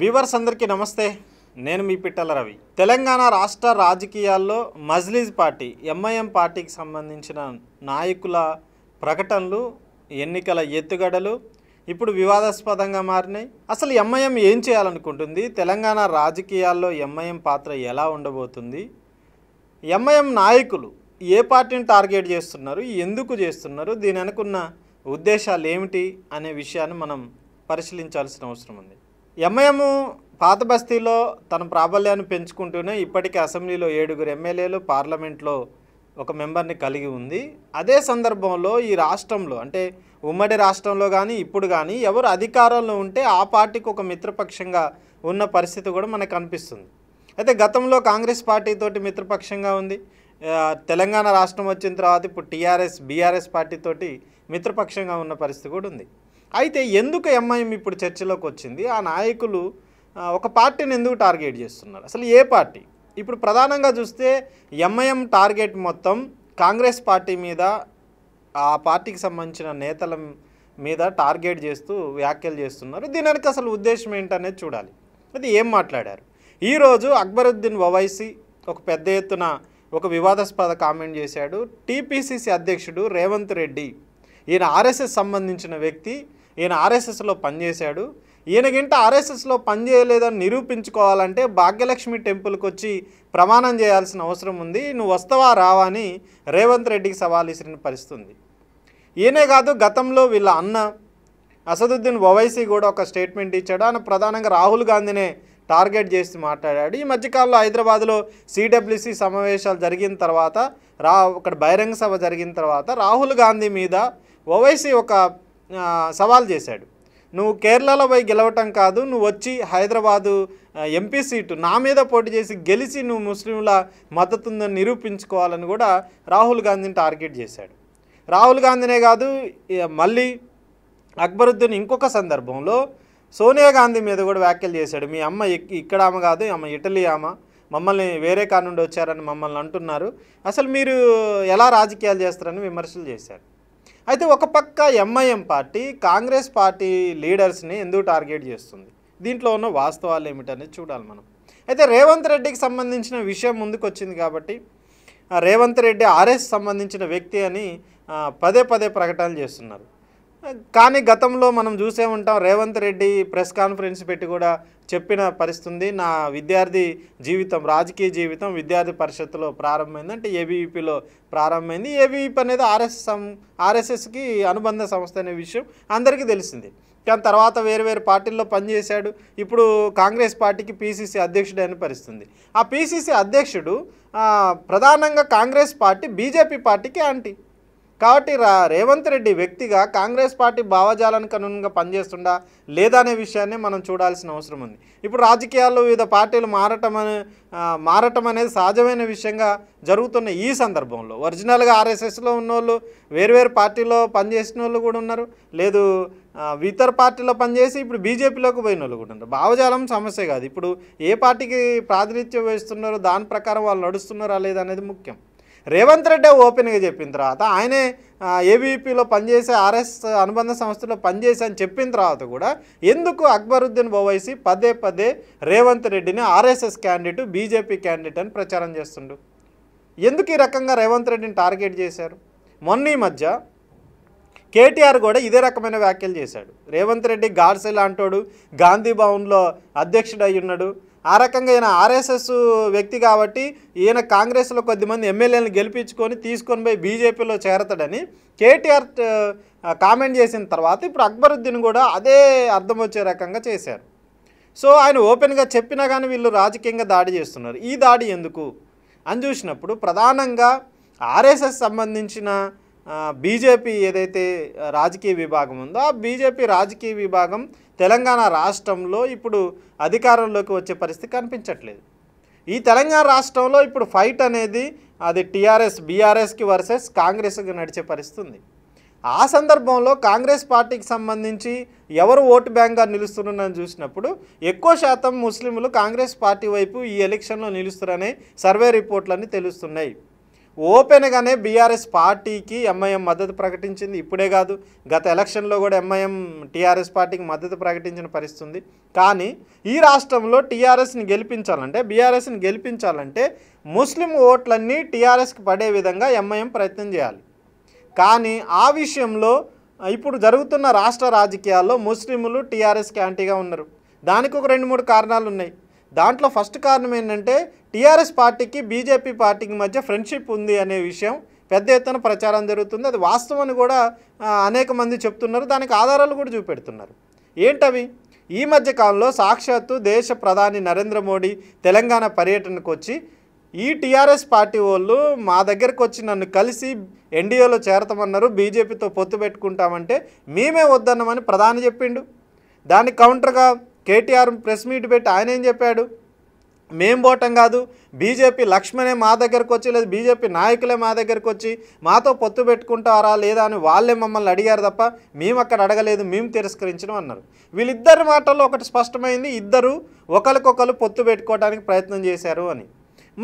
viewers అందరికీ నమస్తే నేను మీ పిట్టల రవి తెలంగాణ రాష్ట్ర రాజకీయాల్లో మజ్లీజ్ పార్టీ ఎంఐఎం పార్టీకి సంబంధించిన నాయకుల ప్రకటనలు ఎన్నికల ఎత్తుగడలు ఇప్పుడు వివాదాస్పదంగా మారినాయి అసలు ఎంఐఎం ఏం చేయాలనుకుంటుంది తెలంగాణ రాజకీయాల్లో ఎంఐఎం పాత్ర ఎలా ఉండబోతుంది ఎంఐఎం నాయకులు ఏ పార్టీని టార్గెట్ చేస్తున్నారు ఎందుకు చేస్తున్నారు దీని అనుకున్న ఉద్దేశాలు ఏమిటి అనే విషయాన్ని మనం పరిశీలించాల్సిన అవసరం ఉంది ఎంఐఎం పాత బస్తీలో తన ప్రాబల్యాన్ని పెంచుకుంటూనే ఇప్పటికీ అసెంబ్లీలో ఏడుగురు ఎమ్మెల్యేలు పార్లమెంట్లో ఒక మెంబర్ని కలిగి ఉంది అదే సందర్భంలో ఈ రాష్ట్రంలో అంటే ఉమ్మడి రాష్ట్రంలో కానీ ఇప్పుడు కానీ ఎవరు అధికారంలో ఉంటే ఆ పార్టీకి ఒక మిత్రపక్షంగా ఉన్న పరిస్థితి కూడా మనకు కనిపిస్తుంది అయితే గతంలో కాంగ్రెస్ పార్టీతోటి మిత్రపక్షంగా ఉంది తెలంగాణ రాష్ట్రం వచ్చిన తర్వాత ఇప్పుడు టీఆర్ఎస్ బీఆర్ఎస్ పార్టీతోటి మిత్రపక్షంగా ఉన్న పరిస్థితి కూడా ఉంది అయితే ఎందుకు ఎంఐఎం ఇప్పుడు చర్చలోకి వచ్చింది ఆ నాయకులు ఒక పార్టీని ఎందుకు టార్గెట్ చేస్తున్నారు అసలు ఏ పార్టీ ఇప్పుడు ప్రధానంగా చూస్తే ఎంఐఎం టార్గెట్ మొత్తం కాంగ్రెస్ పార్టీ మీద ఆ పార్టీకి సంబంధించిన నేతల మీద టార్గెట్ చేస్తూ వ్యాఖ్యలు చేస్తున్నారు దీని వెనక అసలు ఉద్దేశం ఏంటనేది చూడాలి అది ఏం మాట్లాడారు ఈరోజు అక్బరుద్దీన్ ఒవైసీ ఒక పెద్ద ఎత్తున ఒక వివాదాస్పద కామెంట్ చేశాడు టీపీసీసీ అధ్యక్షుడు రేవంత్ రెడ్డి ఈయన ఆర్ఎస్ఎస్ సంబంధించిన వ్యక్తి ఈయన ఆర్ఎస్ఎస్లో పనిచేశాడు ఈయనకింట ఆర్ఎస్ఎస్లో పనిచేయలేదని నిరూపించుకోవాలంటే భాగ్యలక్ష్మి టెంపుల్కి వచ్చి ప్రమాణం చేయాల్సిన అవసరం ఉంది నువ్వు వస్తావా రావా అని రేవంత్ రెడ్డికి సవాల్ ఇచ్చిన పరిస్థితుంది ఈయనే కాదు గతంలో వీళ్ళ అన్న అసదుద్దీన్ ఒవైసీ కూడా ఒక స్టేట్మెంట్ ఇచ్చాడు ఆయన ప్రధానంగా రాహుల్ గాంధీనే టార్గెట్ చేసి మాట్లాడాడు ఈ మధ్యకాలంలో హైదరాబాద్లో సిడబ్ల్యూసీ సమావేశాలు జరిగిన తర్వాత రా ఒక బహిరంగ సభ జరిగిన తర్వాత రాహుల్ గాంధీ మీద ఓవైసీ ఒక సవాల్ చేశాడు నువ్వు కేరళలో పోయి గెలవటం కాదు నువ్వు వచ్చి హైదరాబాదు ఎంపీ సీటు నా మీద పోటీ చేసి గెలిచి నువ్వు ముస్లింల మద్దతు ఉందని నిరూపించుకోవాలని కూడా రాహుల్ గాంధీని టార్గెట్ చేశాడు రాహుల్ గాంధీనే కాదు మళ్ళీ అక్బరుద్దీన్ ఇంకొక సందర్భంలో సోనియా గాంధీ మీద కూడా వ్యాఖ్యలు చేశాడు మీ అమ్మ ఇక్కడ ఆమె కాదు అమ్మ ఇటలీ ఆమె మమ్మల్ని వేరే నుండి వచ్చారని మమ్మల్ని అంటున్నారు అసలు మీరు ఎలా రాజకీయాలు చేస్తారని విమర్శలు చేశారు అయితే ఒక పక్క ఎంఐఎం పార్టీ కాంగ్రెస్ పార్టీ లీడర్స్ని ఎందుకు టార్గెట్ చేస్తుంది దీంట్లో ఉన్న వాస్తవాలు ఏమిటనేది చూడాలి మనం అయితే రేవంత్ రెడ్డికి సంబంధించిన విషయం ముందుకు వచ్చింది కాబట్టి రేవంత్ రెడ్డి ఆర్ఎస్ సంబంధించిన వ్యక్తి అని పదే పదే ప్రకటనలు చేస్తున్నారు కానీ గతంలో మనం చూసే ఉంటాం రేవంత్ రెడ్డి ప్రెస్ కాన్ఫరెన్స్ పెట్టి కూడా చెప్పిన పరిస్థితుంది నా విద్యార్థి జీవితం రాజకీయ జీవితం విద్యార్థి పరిషత్తులో ప్రారంభమైంది అంటే ఏబీవీపీలో ప్రారంభమైంది ఏబీవీపీ అనేది ఆర్ఎస్ ఆర్ఎస్ఎస్కి అనుబంధ సంస్థ అనే విషయం అందరికీ తెలిసింది కానీ తర్వాత వేరు వేరు పార్టీల్లో పనిచేశాడు ఇప్పుడు కాంగ్రెస్ పార్టీకి పీసీసీ అధ్యక్షుడు అని పరిస్థితుంది ఆ పీసీసీ అధ్యక్షుడు ప్రధానంగా కాంగ్రెస్ పార్టీ బీజేపీ పార్టీకి యాంటీ కాబట్టి రా రేవంత్ రెడ్డి వ్యక్తిగా కాంగ్రెస్ పార్టీ భావజాలానికి అనుగుణంగా పనిచేస్తుండా లేదా అనే విషయాన్ని మనం చూడాల్సిన అవసరం ఉంది ఇప్పుడు రాజకీయాల్లో వివిధ పార్టీలు మారటం అనే మారటం అనేది సహజమైన విషయంగా జరుగుతున్న ఈ సందర్భంలో ఒరిజినల్గా ఆర్ఎస్ఎస్లో ఉన్నోళ్ళు వేరువేరు పార్టీలో పనిచేసిన వాళ్ళు కూడా ఉన్నారు లేదు ఇతర పార్టీలో పనిచేసి ఇప్పుడు బీజేపీలోకి పోయిన వాళ్ళు కూడా ఉన్నారు భావజాలం సమస్య కాదు ఇప్పుడు ఏ పార్టీకి ప్రాతినిధ్యం వహిస్తున్నారో దాని ప్రకారం వాళ్ళు నడుస్తున్నారా లేదనేది ముఖ్యం రేవంత్ రెడ్డి ఓపెన్గా చెప్పిన తర్వాత ఆయనే ఏబీపీలో పనిచేసే ఆర్ఎస్ అనుబంధ సంస్థలో పనిచేసి అని చెప్పిన తర్వాత కూడా ఎందుకు అక్బరుద్దీన్ ఓవైసీ పదే పదే రేవంత్ రెడ్డిని ఆర్ఎస్ఎస్ క్యాండిడేట్ బీజేపీ క్యాండిడేట్ అని ప్రచారం చేస్తుండు ఎందుకు ఈ రకంగా రేవంత్ రెడ్డిని టార్గెట్ చేశారు మొన్న ఈ మధ్య కేటీఆర్ కూడా ఇదే రకమైన వ్యాఖ్యలు చేశాడు రేవంత్ రెడ్డి గాడ్సే లాంటోడు గాంధీ భవన్లో అధ్యక్షుడై ఆ రకంగా ఈయన ఆర్ఎస్ఎస్ వ్యక్తి కాబట్టి ఈయన కాంగ్రెస్లో కొద్దిమంది ఎమ్మెల్యేలను గెలిపించుకొని తీసుకొని పోయి బీజేపీలో చేరతాడని కేటీఆర్ కామెంట్ చేసిన తర్వాత ఇప్పుడు అక్బరుద్దీన్ కూడా అదే అర్థం వచ్చే రకంగా చేశారు సో ఆయన ఓపెన్గా చెప్పినా కానీ వీళ్ళు రాజకీయంగా దాడి చేస్తున్నారు ఈ దాడి ఎందుకు అని చూసినప్పుడు ప్రధానంగా ఆర్ఎస్ఎస్ సంబంధించిన బీజేపీ ఏదైతే రాజకీయ విభాగం ఉందో ఆ బీజేపీ రాజకీయ విభాగం తెలంగాణ రాష్ట్రంలో ఇప్పుడు అధికారంలోకి వచ్చే పరిస్థితి కనిపించట్లేదు ఈ తెలంగాణ రాష్ట్రంలో ఇప్పుడు ఫైట్ అనేది అది టీఆర్ఎస్ బీఆర్ఎస్కి వర్సెస్ కాంగ్రెస్కి నడిచే పరిస్థితుంది ఆ సందర్భంలో కాంగ్రెస్ పార్టీకి సంబంధించి ఎవరు ఓటు బ్యాంక్గా నిలుస్తున్నారని చూసినప్పుడు ఎక్కువ శాతం ముస్లింలు కాంగ్రెస్ పార్టీ వైపు ఈ ఎలక్షన్లో నిలుస్తున్నారనే సర్వే రిపోర్ట్లన్నీ తెలుస్తున్నాయి ఓపెన్గానే బీఆర్ఎస్ పార్టీకి ఎంఐఎం మద్దతు ప్రకటించింది ఇప్పుడే కాదు గత ఎలక్షన్లో కూడా ఎంఐఎం టీఆర్ఎస్ పార్టీకి మద్దతు ప్రకటించిన పరిస్థితి కానీ ఈ రాష్ట్రంలో టీఆర్ఎస్ని గెలిపించాలంటే బీఆర్ఎస్ని గెలిపించాలంటే ముస్లిం ఓట్లన్నీ టీఆర్ఎస్కి పడే విధంగా ఎంఐఎం ప్రయత్నం చేయాలి కానీ ఆ విషయంలో ఇప్పుడు జరుగుతున్న రాష్ట్ర రాజకీయాల్లో ముస్లింలు టీఆర్ఎస్కి యాంటీగా ఉన్నారు దానికి ఒక రెండు మూడు కారణాలు ఉన్నాయి దాంట్లో ఫస్ట్ కారణం ఏంటంటే టీఆర్ఎస్ పార్టీకి బీజేపీ పార్టీకి మధ్య ఫ్రెండ్షిప్ ఉంది అనే విషయం పెద్ద ఎత్తున ప్రచారం జరుగుతుంది అది వాస్తవం కూడా అనేక మంది చెప్తున్నారు దానికి ఆధారాలు కూడా చూపెడుతున్నారు ఏంటవి ఈ మధ్య కాలంలో సాక్షాత్తు దేశ ప్రధాని నరేంద్ర మోడీ తెలంగాణ పర్యటనకు వచ్చి ఈ టీఆర్ఎస్ పార్టీ వాళ్ళు మా దగ్గరకు వచ్చి నన్ను కలిసి ఎన్డీఏలో చేరతామన్నారు బీజేపీతో పొత్తు పెట్టుకుంటామంటే మేమే వద్దన్నామని ప్రధాని చెప్పిండు దాని కౌంటర్గా కేటీఆర్ ప్రెస్ మీట్ పెట్టి ఆయన ఏం చెప్పాడు మేం పోవటం కాదు బీజేపీ లక్ష్మణే మా దగ్గరకు వచ్చి లేదు బీజేపీ నాయకులే మా దగ్గరకు వచ్చి మాతో పొత్తు పెట్టుకుంటారా లేదా అని వాళ్ళే మమ్మల్ని అడిగారు తప్ప మేము అక్కడ అడగలేదు మేము తిరస్కరించడం అన్నారు వీళ్ళిద్దరి మాటల్లో ఒకటి స్పష్టమైంది ఇద్దరు ఒకరికొకరు పొత్తు పెట్టుకోవడానికి ప్రయత్నం చేశారు అని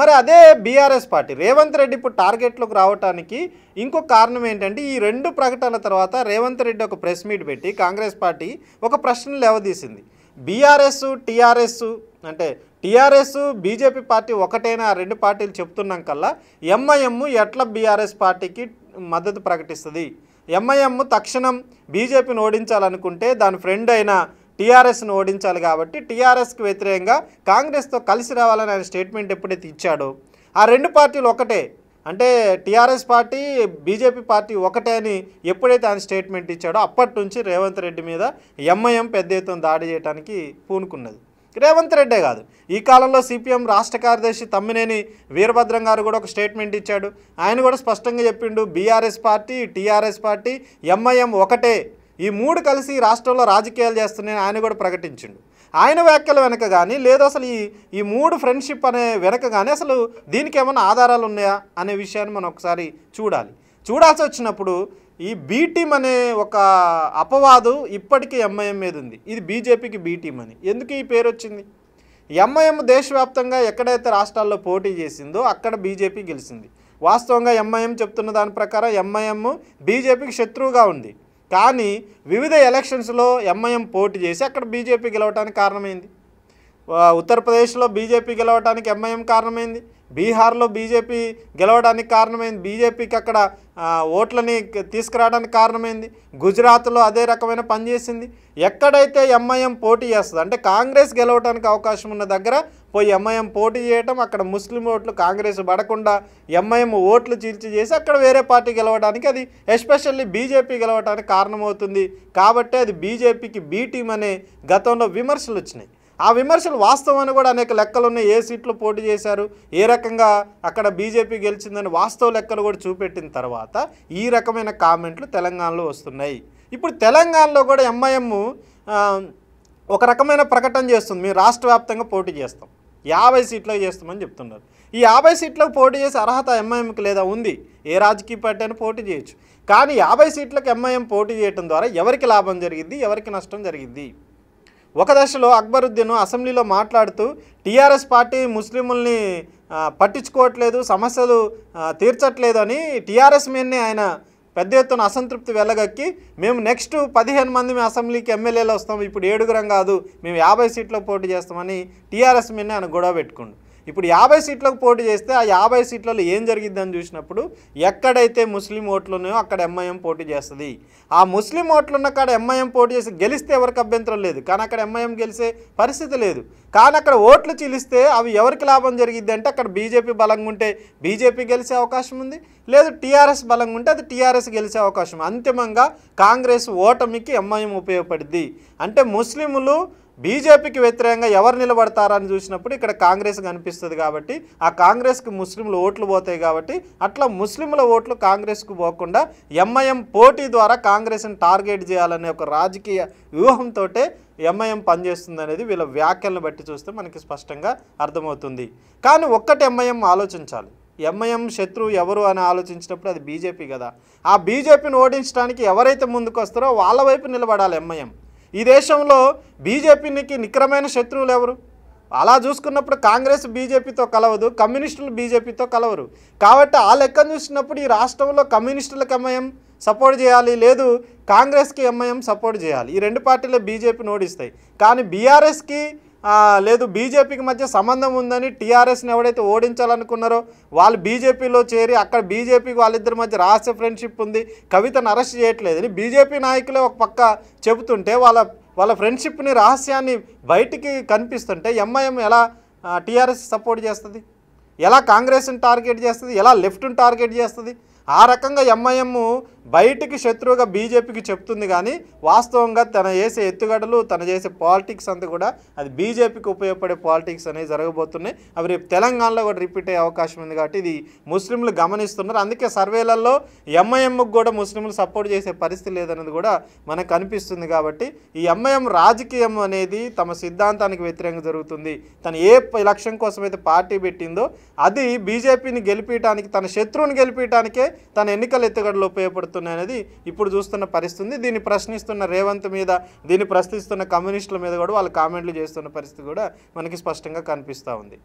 మరి అదే బీఆర్ఎస్ పార్టీ రేవంత్ రెడ్డి ఇప్పుడు టార్గెట్లోకి రావడానికి ఇంకో కారణం ఏంటంటే ఈ రెండు ప్రకటనల తర్వాత రేవంత్ రెడ్డి ఒక ప్రెస్ మీట్ పెట్టి కాంగ్రెస్ పార్టీ ఒక ప్రశ్నలు లేవదీసింది బీఆర్ఎస్ టీఆర్ఎస్ అంటే టీఆర్ఎస్ బీజేపీ పార్టీ ఒకటేనా రెండు పార్టీలు చెప్తున్నాం కల్లా ఎంఐఎం ఎట్లా బీఆర్ఎస్ పార్టీకి మద్దతు ప్రకటిస్తుంది ఎంఐఎం తక్షణం బీజేపీని ఓడించాలనుకుంటే దాని ఫ్రెండ్ అయిన టీఆర్ఎస్ను ఓడించాలి కాబట్టి టీఆర్ఎస్కి వ్యతిరేకంగా కాంగ్రెస్తో కలిసి రావాలని ఆయన స్టేట్మెంట్ ఎప్పుడైతే ఇచ్చాడో ఆ రెండు పార్టీలు ఒకటే అంటే టీఆర్ఎస్ పార్టీ బీజేపీ పార్టీ ఒకటే అని ఎప్పుడైతే ఆయన స్టేట్మెంట్ ఇచ్చాడో అప్పటి నుంచి రేవంత్ రెడ్డి మీద ఎంఐఎం పెద్ద ఎత్తున దాడి చేయడానికి పూనుకున్నది రేవంత్ రెడ్డే కాదు ఈ కాలంలో సిపిఎం రాష్ట్ర కార్యదర్శి తమ్మినేని వీరభద్రం గారు కూడా ఒక స్టేట్మెంట్ ఇచ్చాడు ఆయన కూడా స్పష్టంగా చెప్పిండు BRS party TRS party MIM ఒకటే ఈ మూడు కలిసి రాష్ట్రంలో రాజకీయాలు చేస్తున్నాయని ఆయన కూడా ప్రకటించిండు ఆయన వ్యాఖ్యల వెనక కానీ లేదు అసలు ఈ ఈ మూడు ఫ్రెండ్షిప్ అనే వెనక కానీ అసలు దీనికి ఏమైనా ఆధారాలు ఉన్నాయా అనే విషయాన్ని మనం ఒకసారి చూడాలి చూడాల్సి వచ్చినప్పుడు ఈ బీటీం అనే ఒక అపవాదు ఇప్పటికీ ఎంఐఎం మీద ఉంది ఇది బీజేపీకి బీటీం అని ఎందుకు ఈ పేరు వచ్చింది ఎంఐఎం దేశవ్యాప్తంగా ఎక్కడైతే రాష్ట్రాల్లో పోటీ చేసిందో అక్కడ బీజేపీ గెలిచింది వాస్తవంగా ఎంఐఎం చెప్తున్న దాని ప్రకారం ఎంఐఎం బీజేపీకి శత్రువుగా ఉంది కానీ వివిధ ఎలక్షన్స్లో ఎంఐఎం పోటీ చేసి అక్కడ బీజేపీ గెలవటానికి కారణమైంది ఉత్తరప్రదేశ్లో బీజేపీ గెలవడానికి ఎంఐఎం కారణమైంది బీహార్లో బీజేపీ గెలవడానికి కారణమైంది బీజేపీకి అక్కడ ఓట్లని తీసుకురావడానికి కారణమైంది గుజరాత్లో అదే రకమైన పనిచేసింది ఎక్కడైతే ఎంఐఎం పోటీ చేస్తుంది అంటే కాంగ్రెస్ గెలవడానికి అవకాశం ఉన్న దగ్గర పోయి ఎంఐఎం పోటీ చేయటం అక్కడ ముస్లిం ఓట్లు కాంగ్రెస్ పడకుండా ఎంఐఎం ఓట్లు చీల్చి చేసి అక్కడ వేరే పార్టీ గెలవడానికి అది ఎస్పెషల్లీ బీజేపీ గెలవడానికి కారణమవుతుంది కాబట్టి అది బీజేపీకి బీ టీం అనే గతంలో విమర్శలు వచ్చినాయి ఆ విమర్శలు వాస్తవాన్ని కూడా అనేక లెక్కలు ఉన్నాయి ఏ సీట్లు పోటీ చేశారు ఏ రకంగా అక్కడ బీజేపీ గెలిచిందని వాస్తవ లెక్కలు కూడా చూపెట్టిన తర్వాత ఈ రకమైన కామెంట్లు తెలంగాణలో వస్తున్నాయి ఇప్పుడు తెలంగాణలో కూడా ఎంఐఎం ఒక రకమైన ప్రకటన చేస్తుంది మేము రాష్ట్ర వ్యాప్తంగా పోటీ చేస్తాం యాభై సీట్లకు చేస్తామని చెప్తున్నారు ఈ యాభై సీట్లకు పోటీ చేసే అర్హత ఎంఐఎంకి లేదా ఉంది ఏ రాజకీయ పార్టీ అయినా పోటీ చేయొచ్చు కానీ యాభై సీట్లకు ఎంఐఎం పోటీ చేయడం ద్వారా ఎవరికి లాభం జరిగింది ఎవరికి నష్టం జరిగింది ఒక దశలో అక్బరుద్దీన్ అసెంబ్లీలో మాట్లాడుతూ టీఆర్ఎస్ పార్టీ ముస్లిముల్ని పట్టించుకోవట్లేదు సమస్యలు తీర్చట్లేదు అని టీఆర్ఎస్ మీదనే ఆయన పెద్ద ఎత్తున అసంతృప్తి వెళ్ళగక్కి మేము నెక్స్ట్ పదిహేను మంది మేము అసెంబ్లీకి ఎమ్మెల్యేలు వస్తాం ఇప్పుడు ఏడుగురం కాదు మేము యాభై సీట్లో పోటీ చేస్తామని టీఆర్ఎస్ మీదనే ఆయన గొడవ పెట్టుకుండు ఇప్పుడు యాభై సీట్లకు పోటీ చేస్తే ఆ యాభై సీట్లలో ఏం జరిగిద్దని చూసినప్పుడు ఎక్కడైతే ముస్లిం ఓట్లు ఉన్నాయో అక్కడ ఎంఐఎం పోటీ చేస్తుంది ఆ ముస్లిం ఓట్లు ఉన్న కాడ ఎంఐఎం పోటీ చేసి గెలిస్తే ఎవరికి అభ్యంతరం లేదు కానీ అక్కడ ఎంఐఎం గెలిచే పరిస్థితి లేదు కానీ అక్కడ ఓట్లు చీలిస్తే అవి ఎవరికి లాభం జరిగింది అంటే అక్కడ బీజేపీ బలంగా ఉంటే బీజేపీ గెలిచే అవకాశం ఉంది లేదు టీఆర్ఎస్ బలంగా ఉంటే అది టీఆర్ఎస్ గెలిచే అవకాశం అంతిమంగా కాంగ్రెస్ ఓటమికి ఎంఐఎం ఉపయోగపడింది అంటే ముస్లింలు బీజేపీకి వ్యతిరేకంగా ఎవరు నిలబడతారని చూసినప్పుడు ఇక్కడ కాంగ్రెస్ కనిపిస్తుంది కాబట్టి ఆ కాంగ్రెస్కి ముస్లింలు ఓట్లు పోతాయి కాబట్టి అట్లా ముస్లింల ఓట్లు కాంగ్రెస్కు పోకుండా ఎంఐఎం పోటీ ద్వారా కాంగ్రెస్ని టార్గెట్ చేయాలనే ఒక రాజకీయ వ్యూహంతో ఎంఐఎం పనిచేస్తుంది అనేది వీళ్ళ వ్యాఖ్యలను బట్టి చూస్తే మనకి స్పష్టంగా అర్థమవుతుంది కానీ ఒక్కటి ఎంఐఎం ఆలోచించాలి ఎంఐఎం శత్రువు ఎవరు అని ఆలోచించినప్పుడు అది బీజేపీ కదా ఆ బీజేపీని ఓడించడానికి ఎవరైతే ముందుకు వస్తారో వాళ్ళ వైపు నిలబడాలి ఎంఐఎం ఈ దేశంలో బీజేపీకి నిక్రమైన శత్రువులు ఎవరు అలా చూసుకున్నప్పుడు కాంగ్రెస్ బీజేపీతో కలవదు కమ్యూనిస్టులు బీజేపీతో కలవరు కాబట్టి ఆ లెక్కను చూసినప్పుడు ఈ రాష్ట్రంలో కమ్యూనిస్టులకు ఎంఐఎం సపోర్ట్ చేయాలి లేదు కాంగ్రెస్కి ఎంఐఎం సపోర్ట్ చేయాలి ఈ రెండు పార్టీలే బీజేపీని ఓడిస్తాయి కానీ బీఆర్ఎస్కి లేదు బీజేపీకి మధ్య సంబంధం ఉందని టీఆర్ఎస్ని ఎవడైతే ఓడించాలనుకున్నారో వాళ్ళు బీజేపీలో చేరి అక్కడ బీజేపీకి వాళ్ళిద్దరి మధ్య రహస్య ఫ్రెండ్షిప్ ఉంది కవితను అరెస్ట్ చేయట్లేదు బీజేపీ నాయకులే ఒక పక్క చెబుతుంటే వాళ్ళ వాళ్ళ ఫ్రెండ్షిప్ని రహస్యాన్ని బయటికి కనిపిస్తుంటే ఎంఐఎం ఎలా టీఆర్ఎస్ సపోర్ట్ చేస్తుంది ఎలా కాంగ్రెస్ని టార్గెట్ చేస్తుంది ఎలా లెఫ్ట్ని టార్గెట్ చేస్తుంది ఆ రకంగా ఎంఐఎం బయటికి శత్రువుగా బీజేపీకి చెప్తుంది కానీ వాస్తవంగా తన చేసే ఎత్తుగడలు తన చేసే పాలిటిక్స్ అంతా కూడా అది బీజేపీకి ఉపయోగపడే పాలిటిక్స్ అనేవి జరగబోతున్నాయి అవి రేపు తెలంగాణలో కూడా రిపీట్ అయ్యే అవకాశం ఉంది కాబట్టి ఇది ముస్లింలు గమనిస్తున్నారు అందుకే సర్వేలలో ఎంఐఎంకు కూడా ముస్లింలు సపోర్ట్ చేసే పరిస్థితి లేదన్నది కూడా మనకు కనిపిస్తుంది కాబట్టి ఈ ఎంఐఎం రాజకీయం అనేది తమ సిద్ధాంతానికి వ్యతిరేకంగా జరుగుతుంది తను ఏ లక్ష్యం కోసం అయితే పార్టీ పెట్టిందో అది బీజేపీని గెలిపించడానికి తన శత్రువుని గెలిపించడానికే తన ఎన్నికల ఎత్తుగడలు ఉపయోగపడుతుంది జరుగుతున్నాయనేది ఇప్పుడు చూస్తున్న పరిస్థితి దీన్ని ప్రశ్నిస్తున్న రేవంత్ మీద దీన్ని ప్రశ్నిస్తున్న కమ్యూనిస్టుల మీద కూడా వాళ్ళు కామెంట్లు చేస్తున్న పరిస్థితి కూడా మనకి స్పష్టంగా కనిపిస్తూ ఉంది